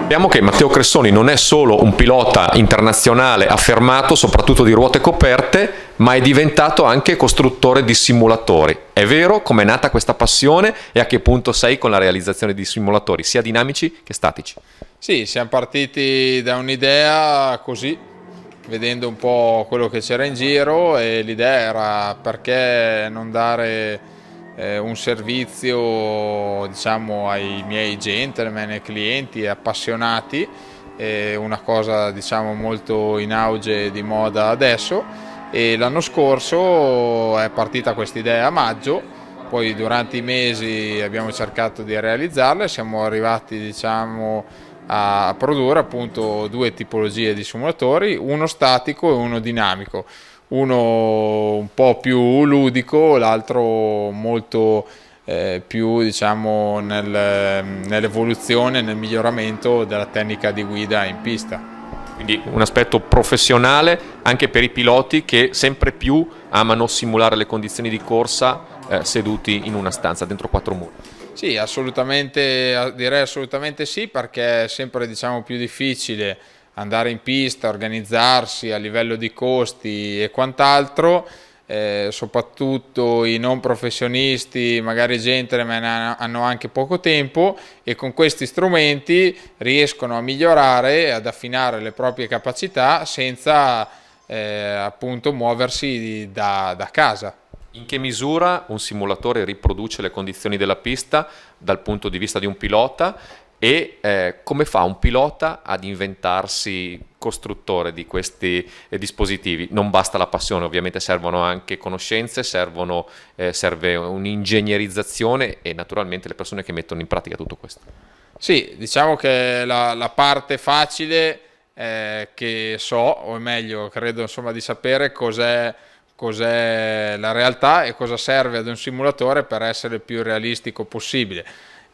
Sappiamo che Matteo Cressoni non è solo un pilota internazionale affermato, soprattutto di ruote coperte, ma è diventato anche costruttore di simulatori. È vero? Com'è nata questa passione e a che punto sei con la realizzazione di simulatori, sia dinamici che statici? Sì, siamo partiti da un'idea così, vedendo un po' quello che c'era in giro e l'idea era perché non dare eh, un servizio diciamo, ai miei gentleman e clienti appassionati, è una cosa diciamo, molto in auge di moda adesso e l'anno scorso è partita questa idea a maggio poi durante i mesi abbiamo cercato di realizzarla e siamo arrivati diciamo a produrre appunto due tipologie di simulatori, uno statico e uno dinamico, uno un po' più ludico, l'altro molto eh, più diciamo nel, nell'evoluzione, nel miglioramento della tecnica di guida in pista quindi un aspetto professionale anche per i piloti che sempre più amano simulare le condizioni di corsa eh, seduti in una stanza dentro quattro mura. Sì, assolutamente, direi assolutamente sì perché è sempre diciamo, più difficile andare in pista, organizzarsi a livello di costi e quant'altro, eh, soprattutto i non professionisti, magari gentleman, hanno anche poco tempo e con questi strumenti riescono a migliorare e ad affinare le proprie capacità senza eh, appunto muoversi da, da casa. In che misura un simulatore riproduce le condizioni della pista dal punto di vista di un pilota e eh, come fa un pilota ad inventarsi costruttore di questi eh, dispositivi? Non basta la passione, ovviamente servono anche conoscenze, servono, eh, serve un'ingegnerizzazione e naturalmente le persone che mettono in pratica tutto questo. Sì, diciamo che la, la parte facile eh, che so, o meglio credo insomma, di sapere cos'è cos'è la realtà e cosa serve ad un simulatore per essere il più realistico possibile.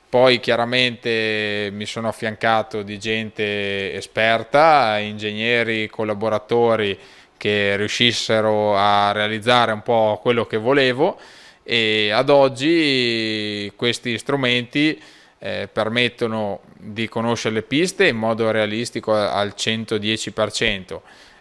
Poi chiaramente mi sono affiancato di gente esperta, ingegneri, collaboratori che riuscissero a realizzare un po' quello che volevo e ad oggi questi strumenti eh, permettono di conoscere le piste in modo realistico al 110%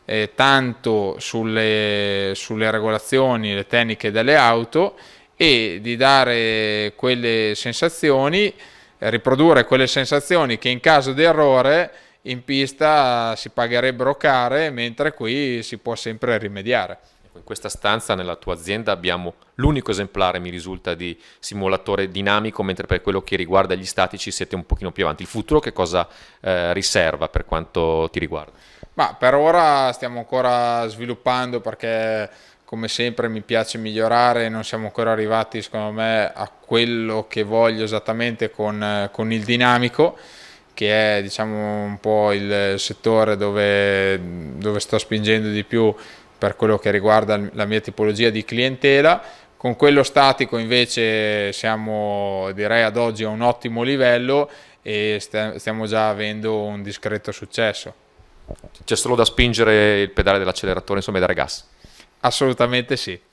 eh, tanto sulle, sulle regolazioni, le tecniche delle auto e di dare quelle sensazioni, riprodurre quelle sensazioni che in caso di errore in pista si pagherebbero care, mentre qui si può sempre rimediare. In questa stanza nella tua azienda abbiamo l'unico esemplare, mi risulta, di simulatore dinamico, mentre per quello che riguarda gli statici siete un pochino più avanti. Il futuro che cosa eh, riserva per quanto ti riguarda? Ma per ora stiamo ancora sviluppando perché come sempre mi piace migliorare, non siamo ancora arrivati secondo me a quello che voglio esattamente con, con il dinamico che è diciamo un po' il settore dove, dove sto spingendo di più per quello che riguarda la mia tipologia di clientela. Con quello statico invece siamo direi ad oggi a un ottimo livello e stiamo già avendo un discreto successo. C'è solo da spingere il pedale dell'acceleratore, insomma, e dare gas. Assolutamente sì.